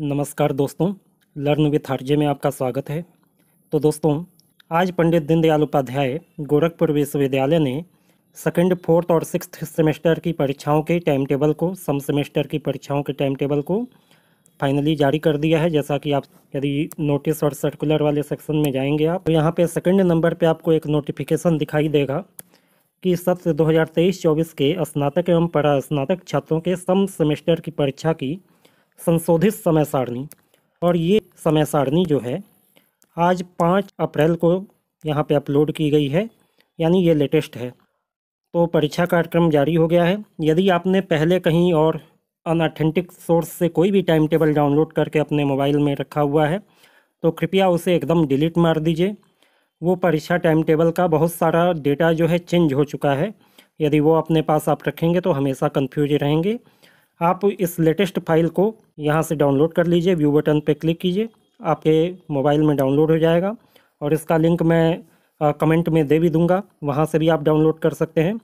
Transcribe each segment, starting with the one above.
नमस्कार दोस्तों learn with हार्जे में आपका स्वागत है तो दोस्तों आज पंडित दीनदयाल उपाध्याय गोरखपुर विश्वविद्यालय ने सेकेंड फोर्थ और सिक्स सेमेस्टर की परीक्षाओं के टाइम टेबल को सम सेमेस्टर की परीक्षाओं के टाइम टेबल को फाइनली जारी कर दिया है जैसा कि आप यदि नोटिस और सर्कुलर वाले सेक्शन में जाएंगे आप तो यहाँ पर सेकेंड नंबर पर आपको एक नोटिफिकेशन दिखाई देगा कि सत्र तेईस चौबीस के स्नातक एवं स्नातक छात्रों के सम सेमेस्टर की परीक्षा की संशोधित समय सारणी और ये समय सारणी जो है आज पाँच अप्रैल को यहाँ पे अपलोड की गई है यानी ये लेटेस्ट है तो परीक्षा कार्यक्रम जारी हो गया है यदि आपने पहले कहीं और अनऑथेंटिक सोर्स से कोई भी टाइम टेबल डाउनलोड करके अपने मोबाइल में रखा हुआ है तो कृपया उसे एकदम डिलीट मार दीजिए वो परीक्षा टाइम टेबल का बहुत सारा डेटा जो है चेंज हो चुका है यदि वो अपने पास आप रखेंगे तो हमेशा कन्फ्यूज रहेंगे आप इस लेटेस्ट फाइल को यहाँ से डाउनलोड कर लीजिए व्यू बटन पर क्लिक कीजिए आपके मोबाइल में डाउनलोड हो जाएगा और इसका लिंक मैं आ, कमेंट में दे भी दूंगा वहाँ से भी आप डाउनलोड कर सकते हैं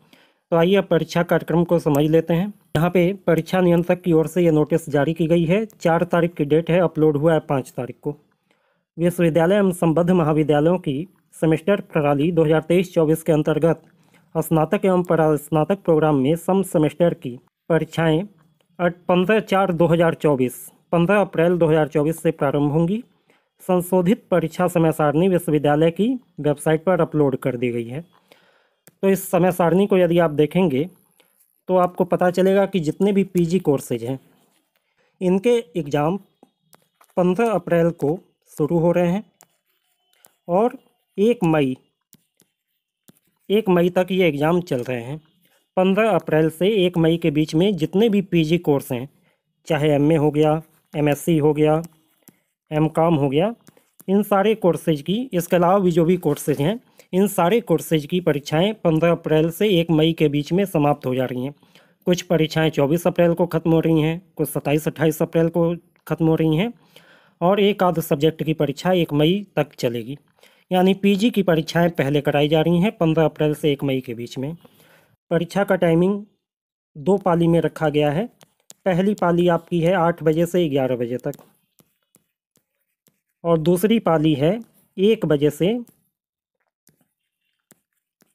तो आइए अब परीक्षा कार्यक्रम को समझ लेते हैं यहाँ पे परीक्षा नियंत्रक की ओर से ये नोटिस जारी की गई है चार तारीख की डेट है अपलोड हुआ है पाँच तारीख को विश्वविद्यालय एवं संबद्ध महाविद्यालयों की सेमेस्टर प्रणाली 2023-24 के अंतर्गत स्नातक एवं परास्नातक प्रोग्राम में सम सेमेस्टर की परीक्षाएँ पंद्रह चार दो हज़ार चौबीस पंद्रह अप्रैल दो हज़ार चौबीस से प्रारंभ होंगी संशोधित परीक्षा समय सारणी विश्वविद्यालय की वेबसाइट पर अपलोड कर दी गई है तो इस समय सारणी को यदि आप देखेंगे तो आपको पता चलेगा कि जितने भी पीजी कोर्सेज हैं इनके एग्ज़ाम पंद्रह अप्रैल को शुरू हो रहे हैं और एक मई एक मई तक ये एग्ज़ाम चल रहे हैं पंद्रह अप्रैल से एक मई के बीच में जितने भी पीजी कोर्स हैं चाहे एमए हो गया एमएससी हो गया एमकॉम हो गया इन सारे कोर्सेज की इसके अलावा भी जो भी कोर्सेज हैं इन सारे कोर्सेज की परीक्षाएं 15 अप्रैल से 1 मई के बीच में समाप्त हो जा रही हैं कुछ परीक्षाएं 24 अप्रैल को ख़त्म हो रही हैं कुछ 27 अट्ठाईस अप्रैल को ख़त्म हो रही हैं और एक आध सब्जेक्ट की परीक्षा एक मई तक चलेगी यानी पीजी की परीक्षाएं पहले कराई जा रही हैं पंद्रह अप्रैल से एक मई के बीच में परीक्षा का टाइमिंग दो पाली में रखा गया है पहली पाली आपकी है आठ बजे से ग्यारह बजे तक और दूसरी पाली है एक बजे से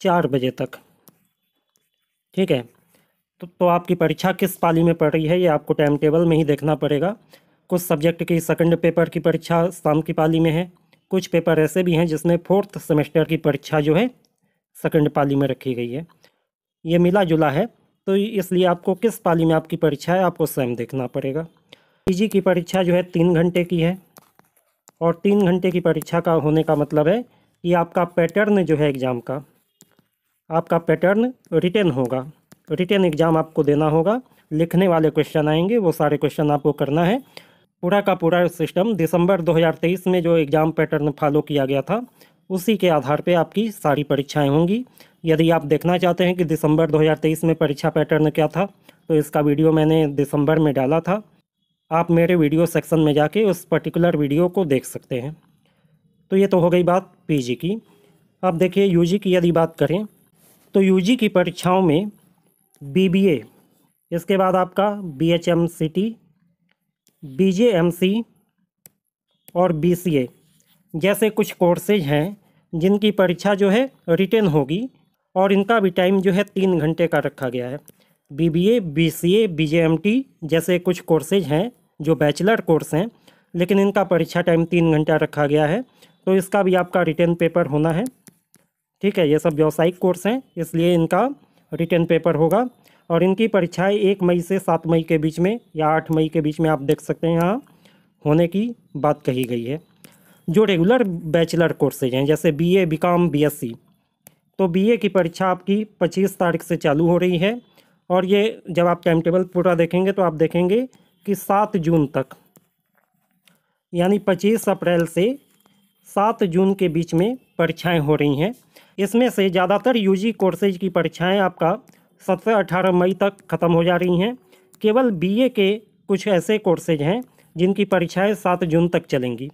चार बजे तक ठीक है तो, तो आपकी परीक्षा किस पाली में पड़ रही है ये आपको टाइम टेबल में ही देखना पड़ेगा कुछ सब्जेक्ट की सेकंड पेपर की परीक्षा शाम की पाली में है कुछ पेपर ऐसे भी हैं जिसमें फोर्थ सेमेस्टर की परीक्षा जो है सेकंड पाली में रखी गई है ये मिला जुला है तो इसलिए आपको किस पाली में आपकी परीक्षा है आपको स्वयं देखना पड़ेगा पीजी की परीक्षा जो है तीन घंटे की है और तीन घंटे की परीक्षा का होने का मतलब है कि आपका पैटर्न जो है एग्ज़ाम का आपका पैटर्न रिटर्न होगा रिटर्न एग्ज़ाम आपको देना होगा लिखने वाले क्वेश्चन आएंगे वो सारे क्वेश्चन आपको करना है पूरा का पूरा सिस्टम दिसंबर 2023 में जो एग्ज़ाम पैटर्न फॉलो किया गया था उसी के आधार पे आपकी सारी परीक्षाएं होंगी यदि आप देखना चाहते हैं कि दिसंबर 2023 में परीक्षा पैटर्न क्या था तो इसका वीडियो मैंने दिसंबर में डाला था आप मेरे वीडियो सेक्शन में जाके उस पर्टिकुलर वीडियो को देख सकते हैं तो ये तो हो गई बात पीजी की अब देखिए यूजी की यदि बात करें तो यूजी की परीक्षाओं में बीबीए इसके बाद आपका B H M C T B J M C और बी सी ए जैसे कुछ कोर्सेज हैं जिनकी परीक्षा जो है रिटेन होगी और इनका भी टाइम जो है तीन घंटे का रखा गया है B B A B C A B J M T जैसे कुछ कोर्सेज हैं जो बैचलर कोर्स हैं लेकिन इनका परीक्षा टाइम तीन घंटा रखा गया है तो इसका भी आपका रिटर्न पेपर होना है ठीक है ये सब व्यावसायिक कोर्स हैं इसलिए इनका रिटर्न पेपर होगा और इनकी परीक्षाएँ एक मई से सात मई के बीच में या आठ मई के बीच में आप देख सकते हैं यहाँ होने की बात कही गई है जो रेगुलर बैचलर कोर्सेज हैं जैसे B A B com B S C तो बी ए की परीक्षा आपकी पच्चीस तारीख से चालू हो रही है और ये जब आप टाइम टेबल पूरा देखेंगे तो आप देखेंगे कि सात जून तक यानी पच्चीस अप्रैल से सात जून के बीच में परीक्षाएं हो रही हैं इसमें से ज़्यादातर यूजी कोर्सेज की परीक्षाएं आपका सत्रह अठारह मई तक ख़त्म हो जा रही हैं केवल बीए के कुछ ऐसे कोर्सेज हैं जिनकी परीक्षाएं सात जून तक चलेंगी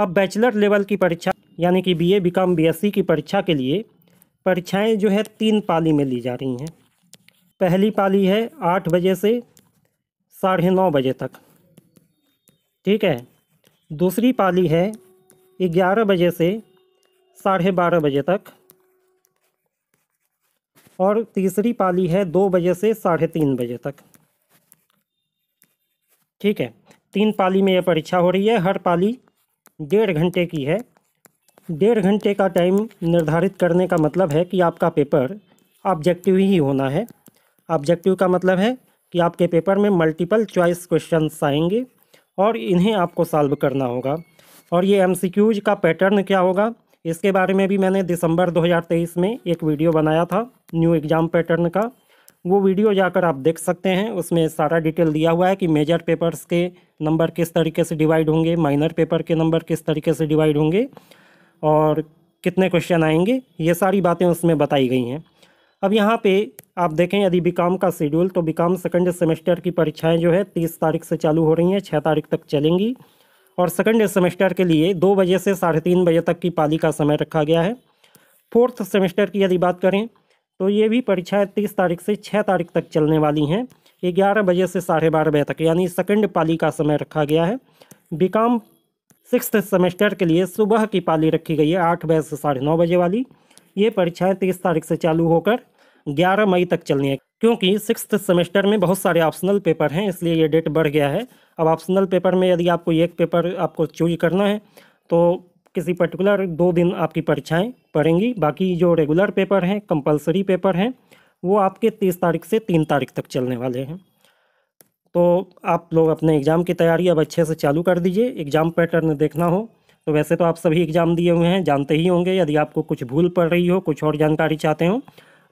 अब बैचलर लेवल की परीक्षा यानी कि B A B com B S C की परीक्षा के लिए परीक्षाएं जो है तीन पाली में ली जा रही हैं पहली पाली है आठ बजे से साढ़े नौ बजे तक ठीक है दूसरी पाली है ग्यारह बजे से साढ़े बारह बजे तक और तीसरी पाली है दो बजे से साढ़े तीन बजे तक ठीक है तीन पाली में यह परीक्षा हो रही है हर पाली डेढ़ घंटे की है डेढ़ घंटे का टाइम निर्धारित करने का मतलब है कि आपका पेपर ऑब्जेक्टिव ही होना है ऑब्जेक्टिव का मतलब है कि आपके पेपर में मल्टीपल चॉइस क्वेश्चन आएंगे और इन्हें आपको सॉल्व करना होगा और ये एमसीक्यूज का पैटर्न क्या होगा इसके बारे में भी मैंने दिसंबर 2023 में एक वीडियो बनाया था न्यू एग्ज़ाम पैटर्न का वो वीडियो जाकर आप देख सकते हैं उसमें सारा डिटेल दिया हुआ है कि मेजर पेपर्स के नंबर किस तरीके से डिवाइड होंगे माइनर पेपर के नंबर किस तरीके से डिवाइड होंगे और कितने क्वेश्चन आएंगे ये सारी बातें उसमें बताई गई हैं अब यहाँ पे आप देखें यदि बीकाम का शेड्यूल तो बीकाम सेकेंड सेमेस्टर की परीक्षाएँ जो है तीस तारीख से चालू हो रही हैं छः तारीख तक चलेंगी और सेकेंड सेमेस्टर के लिए दो बजे से साढ़े तीन बजे तक की पाली का समय रखा गया है फोर्थ सेमेस्टर की यदि बात करें तो ये भी परीक्षाएँ तीस तारीख से छः तारीख तक चलने वाली हैं ग्यारह बजे से साढ़े बारह बजे तक यानी सेकंड पाली का समय रखा गया है बीकॉम सिक्स्थ सेमेस्टर के लिए सुबह की पाली रखी गई है आठ बजे से साढ़े नौ बजे वाली ये परीक्षाएं तीस तारीख से चालू होकर ग्यारह मई तक चलनी है क्योंकि सिक्स सेमेस्टर में बहुत सारे ऑप्शनल पेपर हैं इसलिए ये डेट बढ़ गया है अब ऑप्शनल पेपर में यदि आपको एक पेपर आपको चूज करना है तो किसी पर्टिकुलर दो दिन आपकी परीक्षाएं पड़ेंगी बाकी जो रेगुलर पेपर हैं कंपलसरी पेपर हैं वो आपके तीस तारीख से तीन तारीख तक चलने वाले हैं तो आप लोग अपने एग्ज़ाम की तैयारी अब अच्छे से चालू कर दीजिए एग्ज़ाम पैटर्न देखना हो तो वैसे तो आप सभी एग्ज़ाम दिए हुए हैं जानते ही होंगे यदि आपको कुछ भूल पड़ रही हो कुछ और जानकारी चाहते हो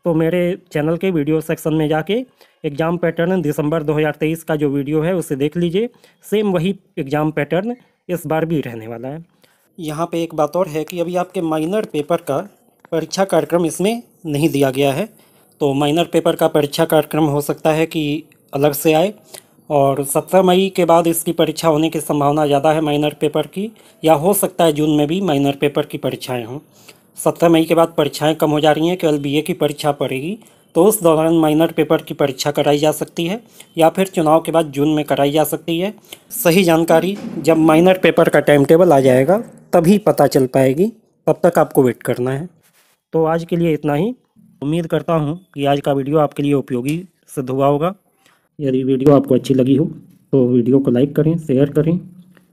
तो मेरे चैनल के वीडियो सेक्शन में जाके एग्ज़ाम पैटर्न दिसंबर 2023 का जो वीडियो है उसे देख लीजिए सेम वही एग्ज़ाम पैटर्न इस बार भी रहने वाला है यहाँ पे एक बात और है कि अभी आपके माइनर पेपर का परीक्षा कार्यक्रम इसमें नहीं दिया गया है तो माइनर पेपर का परीक्षा कार्यक्रम हो सकता है कि अलग से आए और सत्रह मई के बाद इसकी परीक्षा होने की संभावना ज़्यादा है माइनर पेपर की या हो सकता है जून में भी माइनर पेपर की परीक्षाएँ हों सत्रह मई के बाद परीक्षाएँ कम हो जा रही हैं केवल बीए की परीक्षा पड़ेगी तो उस दौरान माइनर पेपर की परीक्षा कराई जा सकती है या फिर चुनाव के बाद जून में कराई जा सकती है सही जानकारी जब माइनर पेपर का टाइम टेबल आ जाएगा तभी पता चल पाएगी तब तक आपको वेट करना है तो आज के लिए इतना ही उम्मीद करता हूँ कि आज का वीडियो आपके लिए उपयोगी सिद्ध हुआ होगा यदि वीडियो आपको अच्छी लगी हो तो वीडियो को लाइक करें शेयर करें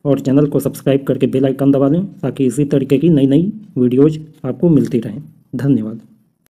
और चैनल को सब्सक्राइब करके बेल आइकन दबा लें ताकि इसी तरीके की नई नई वीडियोज़ आपको मिलती रहें धन्यवाद